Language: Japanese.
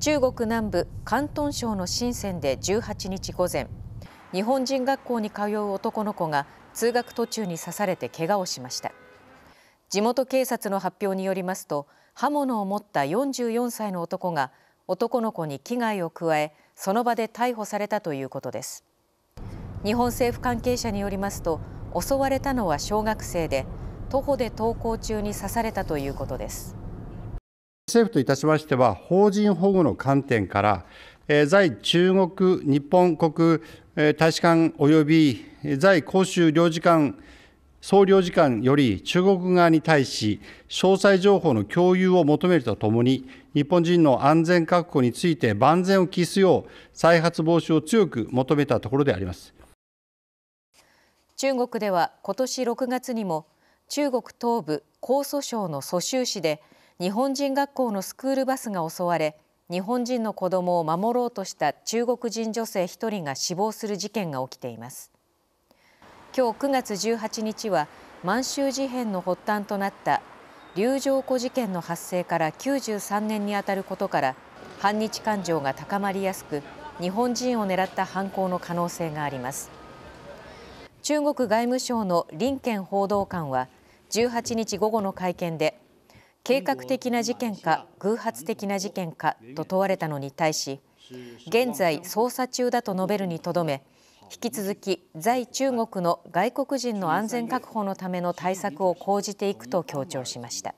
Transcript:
中国南部広東省の深センで18日午前日本人学校に通う男の子が通学途中に刺されて怪我をしました地元警察の発表によりますと刃物を持った44歳の男が男の子に危害を加えその場で逮捕されたということです日本政府関係者によりますと襲われたのは小学生で徒歩で登校中に刺されたということです政府といたしましては、邦人保護の観点から、在中国日本国大使館及び在広州領事館総領事館より中国側に対し、詳細情報の共有を求めるとともに、日本人の安全確保について万全を期すよう、再発防止を強く求めたところであります中国では今年6月にも、中国東部江蘇省の蘇州市で、日本人学校のスクールバスが襲われ日本人の子供を守ろうとした中国人女性1人が死亡する事件が起きています今日9月18日は満州事変の発端となった龍城湖事件の発生から93年にあたることから反日感情が高まりやすく日本人を狙った犯行の可能性があります中国外務省の林健報道官は18日午後の会見で計画的な事件か偶発的な事件かと問われたのに対し現在捜査中だと述べるにとどめ引き続き在中国の外国人の安全確保のための対策を講じていくと強調しました。